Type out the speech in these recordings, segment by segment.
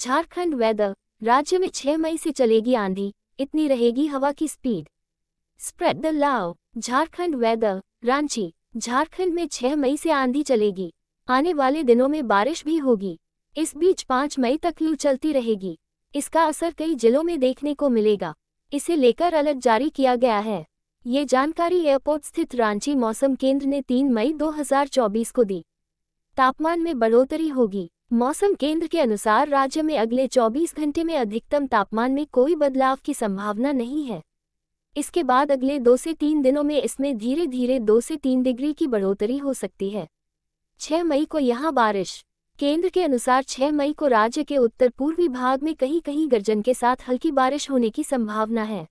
Jharkhand weather राज्य में 6 मई से चलेगी आंधी इतनी रहेगी हवा की स्पीड स्प्रेड द लाव झारखंड वेदर रांची झारखंड में 6 मई से आंधी चलेगी आने वाले दिनों में बारिश भी होगी इस बीच 5 मई तक लू चलती रहेगी इसका असर कई जिलों में देखने को मिलेगा इसे लेकर अलर्ट जारी किया गया है ये जानकारी एयरपोर्ट स्थित रांची मौसम केंद्र ने 3 मई 2024 को दी तापमान में बढ़ोतरी होगी मौसम केंद्र के अनुसार राज्य में अगले 24 घंटे में अधिकतम तापमान में कोई बदलाव की संभावना नहीं है इसके बाद अगले दो से तीन दिनों में इसमें धीरे धीरे दो से तीन डिग्री की बढ़ोतरी हो सकती है 6 मई को यहाँ बारिश केंद्र के अनुसार 6 मई को राज्य के उत्तर पूर्वी भाग में कहीं कहीं गर्जन के साथ हल्की बारिश होने की संभावना है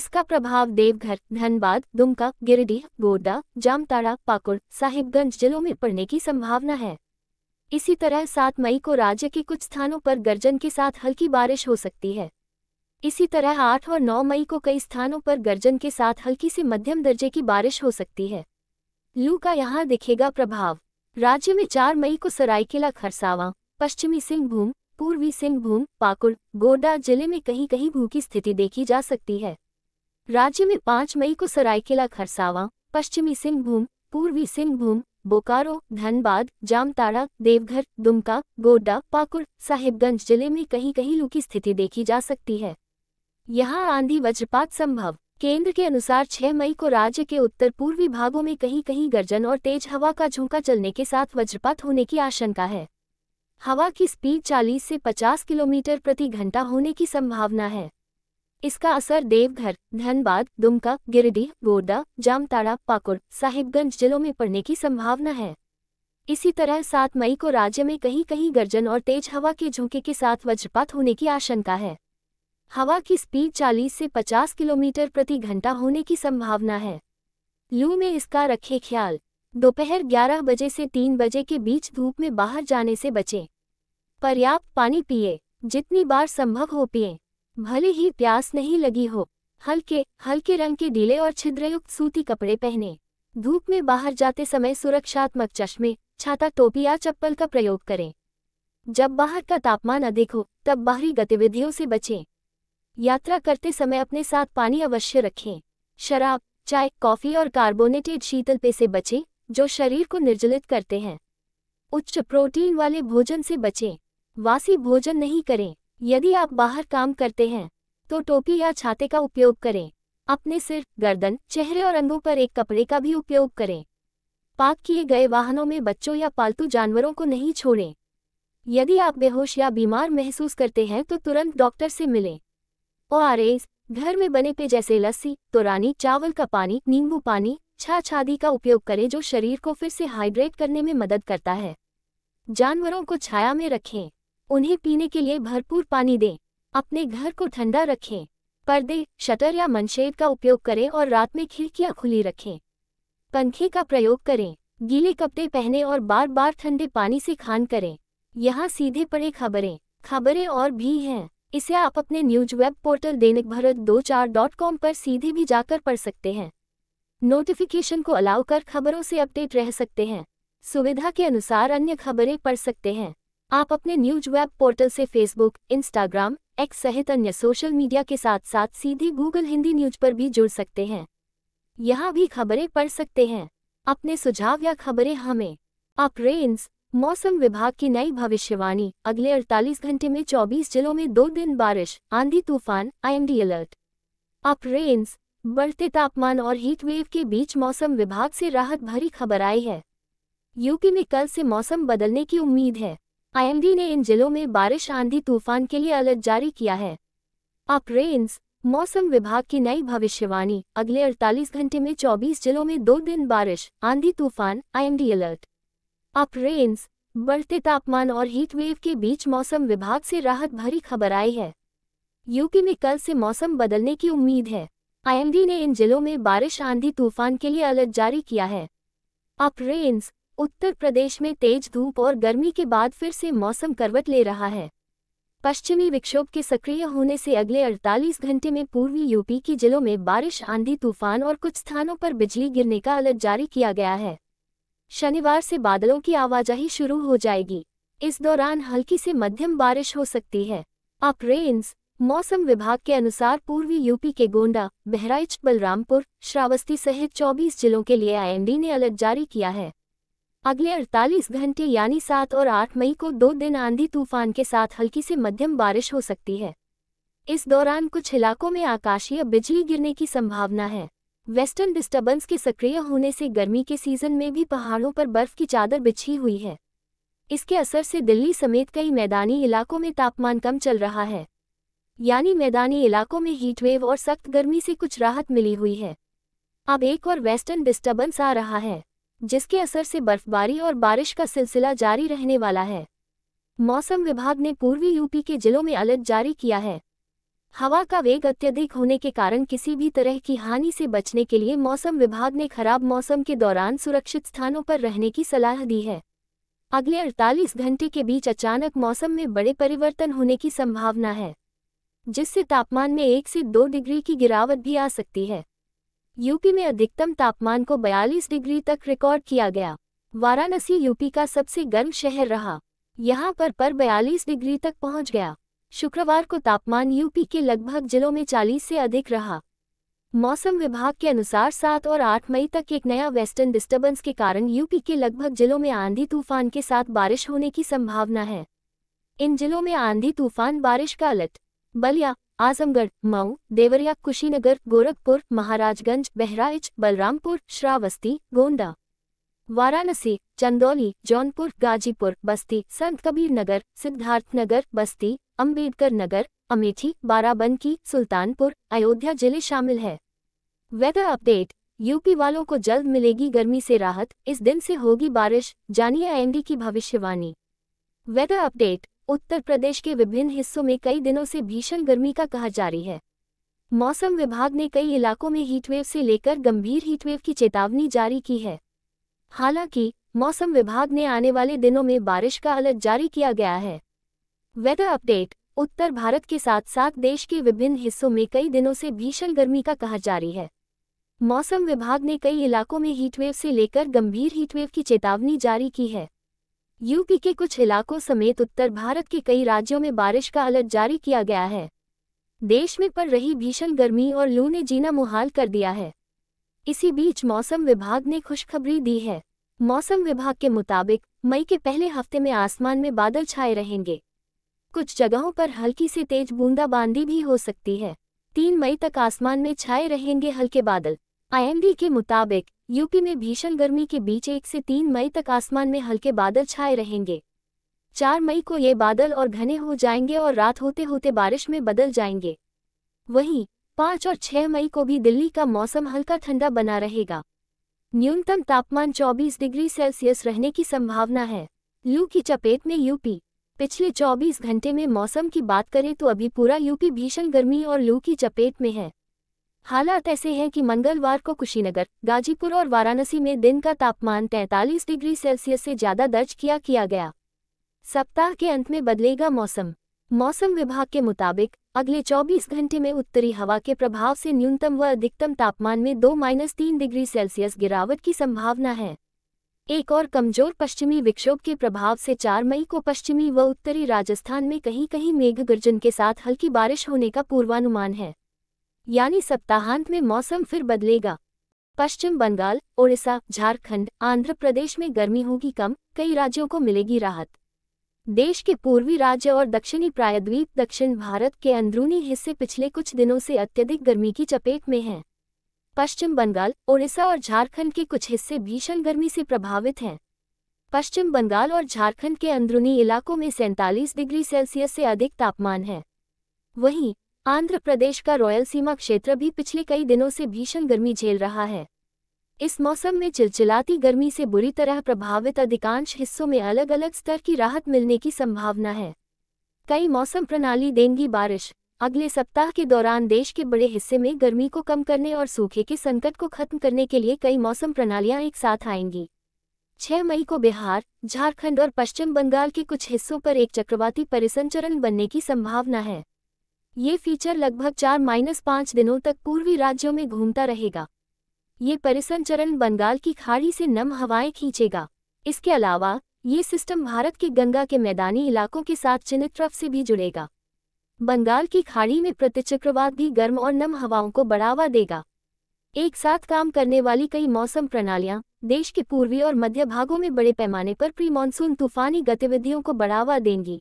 इसका प्रभाव देवघर धनबाद दुमका गिरिडीह गोड्डा जामताड़ा पाकुड़ साहिबगंज जिलों में पड़ने की संभावना है इसी तरह सात मई को राज्य के कुछ स्थानों पर गर्जन के साथ हल्की बारिश हो सकती है इसी तरह आठ और नौ मई को कई स्थानों पर गर्जन के साथ हल्की से मध्यम दर्जे की बारिश हो सकती है लू का यहाँ दिखेगा प्रभाव राज्य में चार मई को सरायकेला खरसावां पश्चिमी सिंहभूम पूर्वी सिंहभूम पाकुड़ गोड्डा जिले में कहीं कहीं भू की स्थिति देखी जा सकती है राज्य में पांच मई को सरायकेला खरसावां पश्चिमी सिंहभूम पूर्वी सिंहभूम बोकारो धनबाद जामताड़ा देवघर दुमका गोड्डा पाकुड़ साहिबगंज जिले में कहीं कहीं लू की स्थिति देखी जा सकती है यहाँ आंधी वज्रपात संभव केंद्र के अनुसार 6 मई को राज्य के उत्तर पूर्वी भागों में कहीं कहीं गर्जन और तेज हवा का झोंका चलने के साथ वज्रपात होने की आशंका है हवा की स्पीड 40 से 50 किलोमीटर प्रति घंटा होने की संभावना है इसका असर देवघर धनबाद दुमका गिरिडीह गोरदा जामताड़ा पाकुड़ साहिबगंज जिलों में पड़ने की संभावना है इसी तरह सात मई को राज्य में कहीं कहीं गर्जन और तेज हवा के झोंके के साथ वज्रपात होने की आशंका है हवा की स्पीड 40 से 50 किलोमीटर प्रति घंटा होने की संभावना है लू में इसका रखे ख्याल दोपहर 11 बजे से 3 बजे के बीच धूप में बाहर जाने से बचें पर्याप्त पानी पिए जितनी बार संभव हो पिए भले ही प्यास नहीं लगी हो हल्के हल्के रंग के डीले और छिद्रयुक्त सूती कपड़े पहने धूप में बाहर जाते समय सुरक्षात्मक चश्मे छाता टोपी या चप्पल का प्रयोग करें जब बाहर का तापमान अधिक हो तब बाहरी गतिविधियों से बचें यात्रा करते समय अपने साथ पानी अवश्य रखें शराब चाय कॉफ़ी और कार्बोनेटेड शीतल पेय से बचें जो शरीर को निर्जलित करते हैं उच्च प्रोटीन वाले भोजन से बचें वासी भोजन नहीं करें यदि आप बाहर काम करते हैं तो टोपी या छाते का उपयोग करें अपने सिर गर्दन चेहरे और अंगों पर एक कपड़े का भी उपयोग करें पाक किए गए वाहनों में बच्चों या पालतू जानवरों को नहीं छोड़ें यदि आप बेहोश या बीमार महसूस करते हैं तो तुरंत डॉक्टर से मिलें ओआरएस घर में बने पे जैसे लस्सी तुरानी चावल का पानी नींबू पानी छाछ आदि का उपयोग करें जो शरीर को फिर से हाइड्रेट करने में मदद करता है जानवरों को छाया में रखें उन्हें पीने के लिए भरपूर पानी दें अपने घर को ठंडा रखें पर्दे शटर या मनशेद का उपयोग करें और रात में खिड़कियाँ खुली रखें पंखे का प्रयोग करें गीले कपड़े पहने और बार बार ठंडे पानी से खान करें यहाँ सीधे पड़े खबरें खबरें और भी हैं इसे आप अपने न्यूज वेब पोर्टल दैनिक भारत दो चार डॉट कॉम पर सीधे भी जाकर पढ़ सकते हैं नोटिफिकेशन को अलाउ कर खबरों से अपडेट रह सकते हैं सुविधा के अनुसार अन्य खबरें पढ़ सकते हैं आप अपने न्यूज वेब पोर्टल से फेसबुक इंस्टाग्राम एक्स सहित अन्य सोशल मीडिया के साथ साथ सीधे गूगल हिंदी न्यूज पर भी जुड़ सकते हैं यहाँ भी खबरें पढ़ सकते हैं अपने सुझाव या खबरें हमें आप रेन्स मौसम विभाग की नई भविष्यवाणी अगले 48 घंटे में 24 जिलों में दो दिन बारिश आंधी तूफान आईएमडी अलर्ट अप रेन्स बढ़ते तापमान और हीट वेव के बीच मौसम विभाग से राहत भरी खबर आई है यूपी में कल से मौसम बदलने की उम्मीद है आईएमडी ने इन जिलों में बारिश आंधी तूफान के लिए अलर्ट जारी किया है अप रेंज मौसम विभाग की नई भविष्यवाणी अगले 48 घंटे में 24 जिलों में दो दिन बारिश आंधी तूफान आईएमडी अलर्ट अप रेंज बढ़ते तापमान और हीट वेव के बीच मौसम विभाग से राहत भरी खबर आई है यूपी में कल से मौसम बदलने की उम्मीद है आईएमडी ने इन जिलों में बारिश आंधी तूफान के लिए अलर्ट जारी किया है अप रेंज उत्तर प्रदेश में तेज धूप और गर्मी के बाद फिर से मौसम करवट ले रहा है पश्चिमी विक्षोभ के सक्रिय होने से अगले 48 घंटे में पूर्वी यूपी की जिलों में बारिश आंधी तूफान और कुछ स्थानों पर बिजली गिरने का अलर्ट जारी किया गया है शनिवार से बादलों की आवाजाही शुरू हो जाएगी इस दौरान हल्की से मध्यम बारिश हो सकती है अप रेन्स मौसम विभाग के अनुसार पूर्वी यूपी के गोंडा बहराइच बलरामपुर श्रावस्ती सहित 24 जिलों के लिए आईएमडी ने अलर्ट जारी किया है अगले 48 घंटे यानी 7 और 8 मई को दो दिन आंधी तूफान के साथ हल्की से मध्यम बारिश हो सकती है इस दौरान कुछ इलाकों में आकाशीय बिजली गिरने की संभावना है वेस्टर्न डिस्टर्बेंस के सक्रिय होने से गर्मी के सीजन में भी पहाड़ों पर बर्फ की चादर बिछी हुई है इसके असर से दिल्ली समेत कई मैदानी इलाकों में तापमान कम चल रहा है यानी मैदानी इलाकों में हीटवेव और सख्त गर्मी से कुछ राहत मिली हुई है अब एक और वेस्टर्न डिस्टर्बेंस आ रहा है जिसके असर से बर्फबारी और बारिश का सिलसिला जारी रहने वाला है मौसम विभाग ने पूर्वी यूपी के जिलों में अलर्ट जारी किया है हवा का वेग अत्यधिक होने के कारण किसी भी तरह की हानि से बचने के लिए मौसम विभाग ने खराब मौसम के दौरान सुरक्षित स्थानों पर रहने की सलाह दी है अगले अड़तालीस घंटे के बीच अचानक मौसम में बड़े परिवर्तन होने की संभावना है जिससे तापमान में एक से दो डिग्री की गिरावट भी आ सकती है यूपी में अधिकतम तापमान को 42 डिग्री तक रिकॉर्ड किया गया वाराणसी यूपी का सबसे गर्म शहर रहा यहाँ पर पर 42 डिग्री तक पहुँच गया शुक्रवार को तापमान यूपी के लगभग जिलों में 40 से अधिक रहा मौसम विभाग के अनुसार 7 और 8 मई तक एक नया वेस्टर्न डिस्टर्बेंस के कारण यूपी के लगभग जिलों में आंधी तूफान के साथ बारिश होने की संभावना है इन जिलों में आंधी तूफान बारिश का अलर्ट बलिया आजमगढ़ मऊ देवरिया कुशीनगर गोरखपुर महाराजगंज बहराइच बलरामपुर श्रावस्ती गोंडा वाराणसी चंदौली जौनपुर गाजीपुर बस्ती संत कबीर नगर सिद्धार्थनगर बस्ती अंबेडकर नगर अमेठी बाराबंकी सुल्तानपुर अयोध्या जिले शामिल है वेदर अपडेट यूपी वालों को जल्द मिलेगी गर्मी से राहत इस दिन से होगी बारिश जानिए एनडी की भविष्यवाणी वेदर अपडेट उत्तर प्रदेश के विभिन्न हिस्सों में कई दिनों से भीषण गर्मी का कहर जारी है मौसम विभाग ने कई इलाकों में हीटवेव से लेकर गंभीर हीटवेव की चेतावनी जारी की है हालांकि मौसम विभाग ने आने वाले दिनों में बारिश का अलर्ट जारी किया गया है वेदर अपडेट उत्तर भारत के साथ साथ देश के विभिन्न हिस्सों में कई दिनों से भीषण गर्मी का कहर जारी है मौसम विभाग ने कई इलाकों में हीटवेव से लेकर गंभीर हीटवेव की चेतावनी जारी की है यूपी के कुछ इलाकों समेत उत्तर भारत के कई राज्यों में बारिश का अलर्ट जारी किया गया है देश में पड़ रही भीषण गर्मी और लू ने जीना मुहाल कर दिया है इसी बीच मौसम विभाग ने खुशखबरी दी है मौसम विभाग के मुताबिक मई के पहले हफ्ते में आसमान में बादल छाए रहेंगे कुछ जगहों पर हल्की से तेज बूंदाबांदी भी हो सकती है तीन मई तक आसमान में छाए रहेंगे हल्के बादल आईएमडी के मुताबिक यूपी में भीषण गर्मी के बीच एक से तीन मई तक आसमान में हल्के बादल छाए रहेंगे चार मई को ये बादल और घने हो जाएंगे और रात होते होते बारिश में बदल जाएंगे वहीं पाँच और छह मई को भी दिल्ली का मौसम हल्का ठंडा बना रहेगा न्यूनतम तापमान 24 डिग्री सेल्सियस रहने की संभावना है लू की चपेट में यूपी पिछले 24 घंटे में मौसम की बात करें तो अभी पूरा यूपी भीषण गर्मी और लू की चपेट में है हालात ऐसे हैं कि मंगलवार को कुशीनगर गाजीपुर और वाराणसी में दिन का तापमान 43 डिग्री सेल्सियस से ज्यादा दर्ज किया किया गया सप्ताह के अंत में बदलेगा मौसम मौसम विभाग के मुताबिक अगले 24 घंटे में उत्तरी हवा के प्रभाव से न्यूनतम व अधिकतम तापमान में दो माइनस तीन डिग्री सेल्सियस गिरावट की संभावना है एक और कमजोर पश्चिमी विक्षोभ के प्रभाव से 4 मई को पश्चिमी व उत्तरी राजस्थान में कहीं कहीं मेघ गर्जन के साथ हल्की बारिश होने का पूर्वानुमान है यानी सप्ताहांत में मौसम फिर बदलेगा पश्चिम बंगाल ओडिशा झारखंड आंध्र प्रदेश में गर्मी होगी कम कई राज्यों को मिलेगी राहत देश के पूर्वी राज्य और दक्षिणी प्रायद्वीप दक्षिण भारत के अंदरूनी हिस्से पिछले कुछ दिनों से अत्यधिक गर्मी की चपेट में हैं पश्चिम बंगाल ओडिशा और झारखंड के कुछ हिस्से भीषण गर्मी से प्रभावित हैं पश्चिम बंगाल और झारखंड के अंदरूनी इलाकों में सैंतालीस डिग्री सेल्सियस से अधिक तापमान है वहीं आंध्र प्रदेश का रॉयलसीमा क्षेत्र भी पिछले कई दिनों से भीषण गर्मी झेल रहा है इस मौसम में चिलचिलाती गर्मी से बुरी तरह प्रभावित अधिकांश हिस्सों में अलग अलग स्तर की राहत मिलने की संभावना है कई मौसम प्रणाली देंगी बारिश अगले सप्ताह के दौरान देश के बड़े हिस्से में गर्मी को कम करने और सूखे के संकट को खत्म करने के लिए कई मौसम प्रणालियां एक साथ आएंगी 6 मई को बिहार झारखंड और पश्चिम बंगाल के कुछ हिस्सों पर एक चक्रवाती परिसंचरण बनने की संभावना है ये फीचर लगभग चार माइनस पाँच दिनों तक पूर्वी राज्यों में घूमता रहेगा ये परिसंचरण बंगाल की खाड़ी से नम हवाएं खींचेगा इसके अलावा ये सिस्टम भारत के गंगा के मैदानी इलाकों के साथ चिन्हित से भी जुड़ेगा बंगाल की खाड़ी में प्रतिचक्रवात भी गर्म और नम हवाओं को बढ़ावा देगा एक साथ काम करने वाली कई मौसम प्रणालियां देश के पूर्वी और मध्य भागों में बड़े पैमाने पर प्री मानसून तूफानी गतिविधियों को बढ़ावा देंगी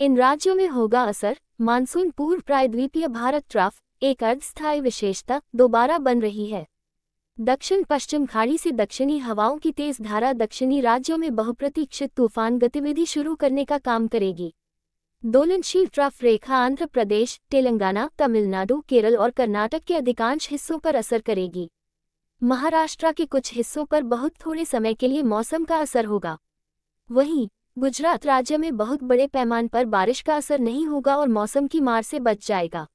इन राज्यों में होगा असर मानसून पूर्व प्रायद्वीपीय भारत ट्रफ एक अर्धस्थायी विशेषता दोबारा बन रही है दक्षिण पश्चिम खाड़ी से दक्षिणी हवाओं की तेज धारा दक्षिणी राज्यों में बहुप्रतीक्षित तूफान गतिविधि शुरू करने का काम करेगी दोलनशील ट्रफ रेखा आंध्र प्रदेश तेलंगाना तमिलनाडु केरल और कर्नाटक के अधिकांश हिस्सों पर असर करेगी महाराष्ट्र के कुछ हिस्सों पर बहुत थोड़े समय के लिए मौसम का असर होगा वहीं गुजरात राज्य में बहुत बड़े पैमाने पर बारिश का असर नहीं होगा और मौसम की मार से बच जाएगा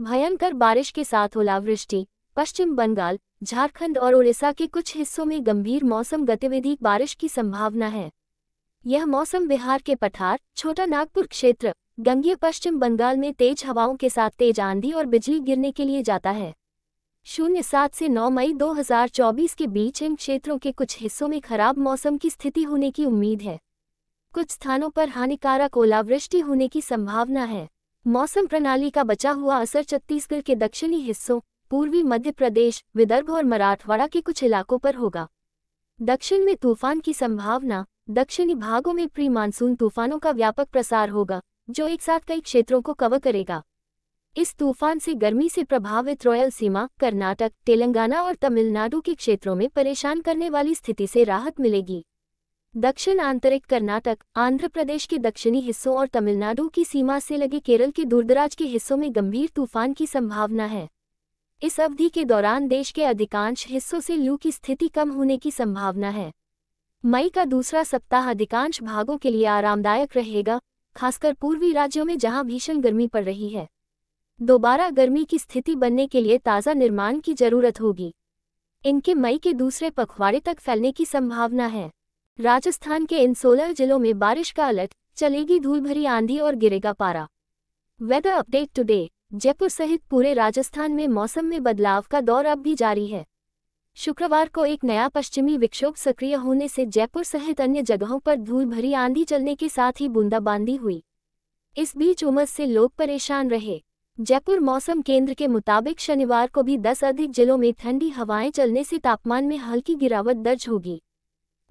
भयंकर बारिश के साथ ओलावृष्टि पश्चिम बंगाल झारखंड और उड़ीसा के कुछ हिस्सों में गंभीर मौसम गतिविधि बारिश की संभावना है यह मौसम बिहार के पठार छोटा नागपुर क्षेत्र गंगे पश्चिम बंगाल में तेज हवाओं के साथ तेज आंधी और बिजली गिरने के लिए जाता है शून्य सात से नौ मई 2024 के बीच इन क्षेत्रों के कुछ हिस्सों में खराब मौसम की स्थिति होने की उम्मीद है कुछ स्थानों पर हानिकारक ओलावृष्टि होने की संभावना है मौसम प्रणाली का बचा हुआ असर छत्तीसगढ़ के दक्षिणी हिस्सों पूर्वी मध्य प्रदेश विदर्भ और मराठवाड़ा के कुछ इलाकों पर होगा दक्षिण में तूफान की संभावना दक्षिणी भागों में प्री मानसून तूफानों का व्यापक प्रसार होगा जो एक साथ कई क्षेत्रों को कवर करेगा इस तूफान से गर्मी से प्रभावित रॉयल सीमा कर्नाटक तेलंगाना और तमिलनाडु के क्षेत्रों में परेशान करने वाली स्थिति से राहत मिलेगी दक्षिण आंतरिक कर्नाटक आंध्र प्रदेश के दक्षिणी हिस्सों और तमिलनाडु की सीमा से लगे केरल के दूरदराज के हिस्सों में गंभीर तूफान की संभावना है इस अवधि के दौरान देश के अधिकांश हिस्सों से लू की स्थिति कम होने की संभावना है मई का दूसरा सप्ताह अधिकांश भागों के लिए आरामदायक रहेगा खासकर पूर्वी राज्यों में जहां भीषण गर्मी पड़ रही है दोबारा गर्मी की स्थिति बनने के लिए ताज़ा निर्माण की जरूरत होगी इनके मई के दूसरे पखवाड़े तक फैलने की संभावना है राजस्थान के इन सोलह जिलों में बारिश का अलर्ट चलेगी धूल भरी आंधी और गिरेगा पारा वेदर अपडेट टुडे जयपुर सहित पूरे राजस्थान में मौसम में बदलाव का दौर अब भी जारी है शुक्रवार को एक नया पश्चिमी विक्षोभ सक्रिय होने से जयपुर सहित अन्य जगहों पर धूल भरी आंधी चलने के साथ ही बूंदाबांदी हुई इस बीच उमस से लोग परेशान रहे जयपुर मौसम केंद्र के मुताबिक शनिवार को भी दस अधिक जिलों में ठंडी हवाएं चलने से तापमान में हल्की गिरावट दर्ज होगी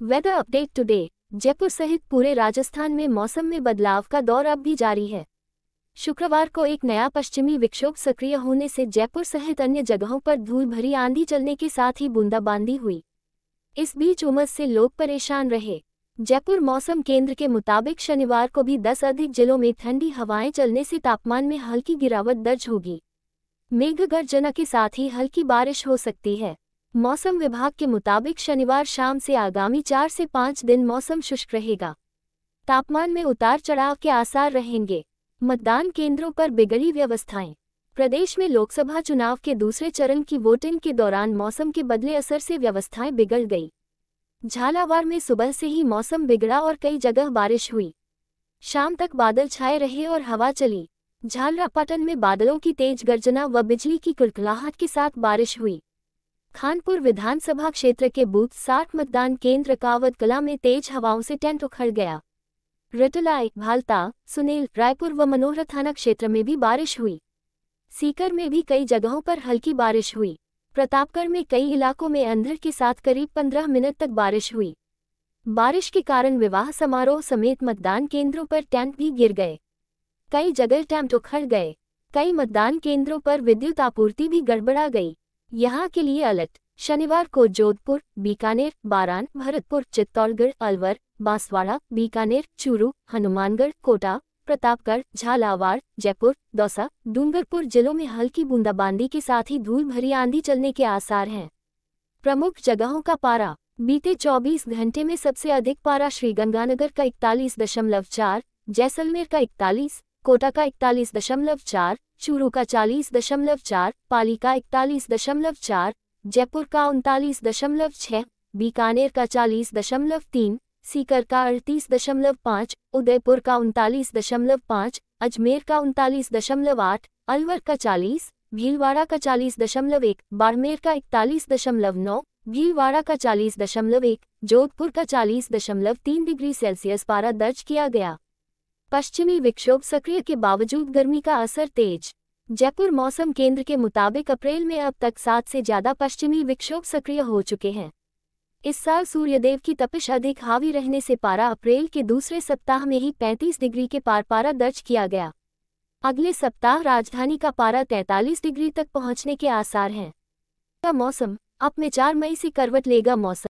वेदर अपडेट टुडे जयपुर सहित पूरे राजस्थान में मौसम में बदलाव का दौर अब भी जारी है शुक्रवार को एक नया पश्चिमी विक्षोभ सक्रिय होने से जयपुर सहित अन्य जगहों पर धूल भरी आंधी चलने के साथ ही बूंदाबांदी हुई इस बीच उमस से लोग परेशान रहे जयपुर मौसम केंद्र के मुताबिक शनिवार को भी दस अधिक जिलों में ठंडी हवाएं चलने से तापमान में हल्की गिरावट दर्ज होगी मेघ गर्जना के साथ ही हल्की बारिश हो सकती है मौसम विभाग के मुताबिक शनिवार शाम से आगामी चार से पाँच दिन मौसम शुष्क रहेगा तापमान में उतार चढ़ाव के आसार रहेंगे मतदान केंद्रों पर बिगड़ी व्यवस्थाएं प्रदेश में लोकसभा चुनाव के दूसरे चरण की वोटिंग के दौरान मौसम के बदले असर से व्यवस्थाएं बिगड़ गई झालावाड़ में सुबह से ही मौसम बिगड़ा और कई जगह बारिश हुई शाम तक बादल छाए रहे और हवा चली झालरापाटन में बादलों की तेज गर्जना व बिजली की कुलकुलाहट के साथ बारिश हुई खानपुर विधानसभा क्षेत्र के बूथ साठ मतदान केंद्र कावत कला में तेज हवाओं से टेंट उखड़ गया रतुलाई भालता सुनील रायपुर व मनोहर थाना क्षेत्र में भी बारिश हुई सीकर में भी कई जगहों पर हल्की बारिश हुई प्रतापगढ़ में कई इलाकों में अंधर के साथ करीब पंद्रह मिनट तक बारिश हुई बारिश के कारण विवाह समारोह समेत मतदान केंद्रों पर टेंट भी गिर गए कई जगह टेंट उखड़ गए कई मतदान केंद्रों पर विद्युत आपूर्ति भी गड़बड़ा गई यहाँ के लिए अलर्ट शनिवार को जोधपुर बीकानेर बारान भरतपुर चित्तौड़गढ़ अलवर बांसवाड़ा बीकानेर चूरू हनुमानगढ़ कोटा प्रतापगढ़ झालावाड़ जयपुर दौसा डूंगरपुर जिलों में हल्की बूंदाबांदी के साथ ही धूल भरी आंधी चलने के आसार हैं प्रमुख जगहों का पारा बीते 24 घंटे में सबसे अधिक पारा श्रीगंगानगर का इकतालीस दशमलव चार जैसलमेर का इकतालीस कोटा का इकतालीस दशमलव चार चूरू का चालीस दशमलव चार पाली का इकतालीस दशमलव चार जयपुर का उनतालीस दशमलव छः बीकानेर का चालीस दशमलव तीन सीकर का अड़तीस दशमलव पाँच उदयपुर का उनतालीस दशमलव पाँच अजमेर का उनतालीस दशमलव आठ अलवर का चालीस भीलवाड़ा का चालीस दशमलव एक बाड़मेर का इकतालीस दशमलव नौ भीलवाड़ा का चालीस दशमलव एक जोधपुर का चालीस दशमलव तीन डिग्री सेल्सियस पारा दर्ज किया गया पश्चिमी विक्षोभ सक्रिय के बावजूद गर्मी का असर तेज जयपुर मौसम केंद्र के मुताबिक अप्रैल में अब तक सात से ज्यादा पश्चिमी विक्षोभ सक्रिय हो चुके हैं इस साल सूर्यदेव की तपिश अधिक हावी रहने से पारा अप्रैल के दूसरे सप्ताह में ही 35 डिग्री के पार पारा दर्ज किया गया अगले सप्ताह राजधानी का पारा 43 डिग्री तक पहुंचने के आसार हैं का मौसम अपने चार मई से करवट लेगा मौसम